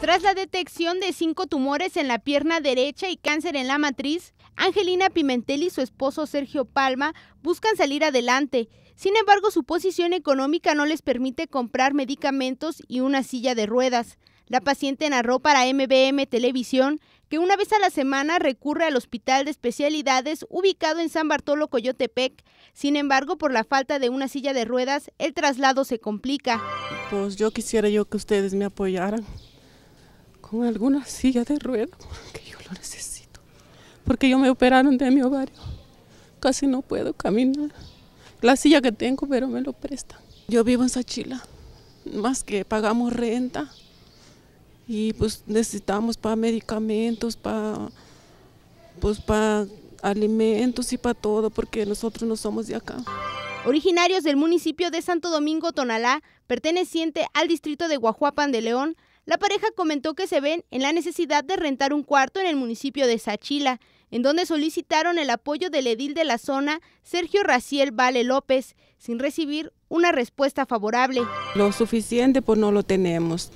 Tras la detección de cinco tumores en la pierna derecha y cáncer en la matriz, Angelina Pimentel y su esposo Sergio Palma buscan salir adelante. Sin embargo, su posición económica no les permite comprar medicamentos y una silla de ruedas. La paciente narró para MBM Televisión que una vez a la semana recurre al Hospital de Especialidades ubicado en San Bartolo Coyotepec. Sin embargo, por la falta de una silla de ruedas, el traslado se complica. Pues yo quisiera yo que ustedes me apoyaran con alguna silla de ruedas, porque yo lo necesito. Porque yo me operaron de mi ovario. Casi no puedo caminar. La silla que tengo, pero me lo prestan. Yo vivo en Sachila, más que pagamos renta y pues necesitamos para medicamentos, para pues para alimentos y para todo, porque nosotros no somos de acá. Originarios del municipio de Santo Domingo, Tonalá, perteneciente al distrito de Guajuapan de León, la pareja comentó que se ven en la necesidad de rentar un cuarto en el municipio de Sachila, en donde solicitaron el apoyo del edil de la zona, Sergio Raciel Vale López, sin recibir una respuesta favorable. Lo suficiente pues no lo tenemos.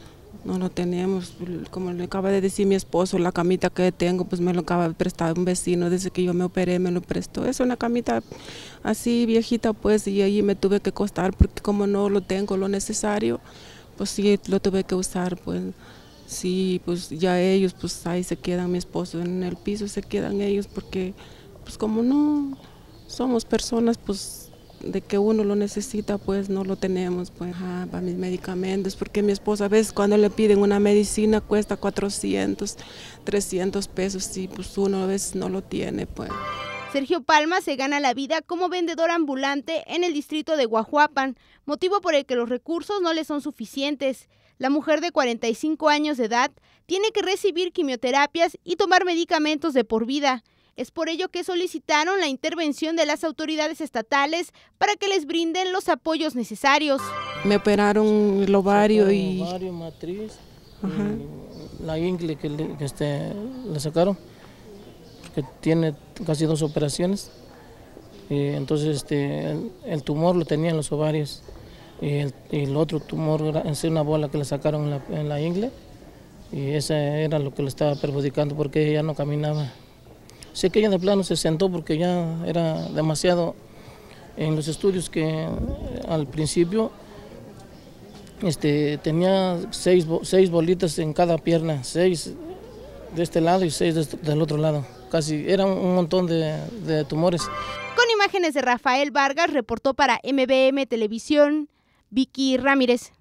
No lo tenemos, como le acaba de decir mi esposo, la camita que tengo, pues me lo acaba de prestar un vecino, desde que yo me operé me lo prestó. Es una camita así viejita, pues, y allí me tuve que costar, porque como no lo tengo lo necesario, pues sí, lo tuve que usar, pues sí, pues ya ellos, pues ahí se quedan mi esposo en el piso, se quedan ellos porque, pues como no somos personas, pues de que uno lo necesita, pues no lo tenemos, pues para mis medicamentos, porque mi esposa a veces cuando le piden una medicina cuesta 400, 300 pesos y pues uno a veces no lo tiene, pues. Sergio Palma se gana la vida como vendedor ambulante en el distrito de Guajuapan, motivo por el que los recursos no le son suficientes. La mujer de 45 años de edad tiene que recibir quimioterapias y tomar medicamentos de por vida. Es por ello que solicitaron la intervención de las autoridades estatales para que les brinden los apoyos necesarios. Me operaron el ovario y... la ingle que, le este, sacaron que tiene casi dos operaciones. Y eh, entonces este, el, tumor lo tenía en los ovarios y eh, el, otro tumor ser una bola que le sacaron en la, en ingle y esa era lo que le estaba perjudicando porque ella no caminaba. Sé que ella de plano se sentó porque ya era demasiado en los estudios que eh, al principio este, tenía seis, bolitas en cada pierna, seis de este lado y seis del otro lado casi era un montón de, de tumores. Con imágenes de Rafael Vargas, reportó para MBM Televisión Vicky Ramírez.